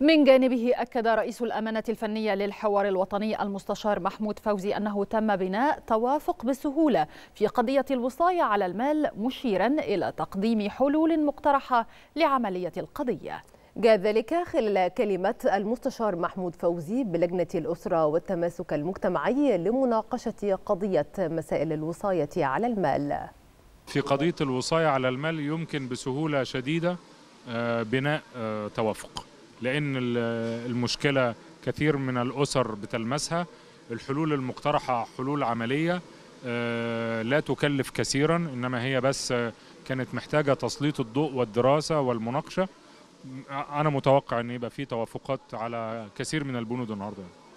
من جانبه أكد رئيس الأمانة الفنية للحوار الوطني المستشار محمود فوزي أنه تم بناء توافق بسهولة في قضية الوصاية على المال مشيرا إلى تقديم حلول مقترحة لعملية القضية جاء ذلك خلال كلمة المستشار محمود فوزي بلجنة الأسرة والتماسك المجتمعي لمناقشة قضية مسائل الوصاية على المال في قضية الوصاية على المال يمكن بسهولة شديدة آه، بناء آه، توافق لأن المشكلة كثير من الأسر بتلمسها الحلول المقترحة حلول عملية آه، لا تكلف كثيرا إنما هي بس كانت محتاجة تسليط الضوء والدراسة والمناقشة أنا متوقع إن يبقى في توافقات على كثير من البنود النهارده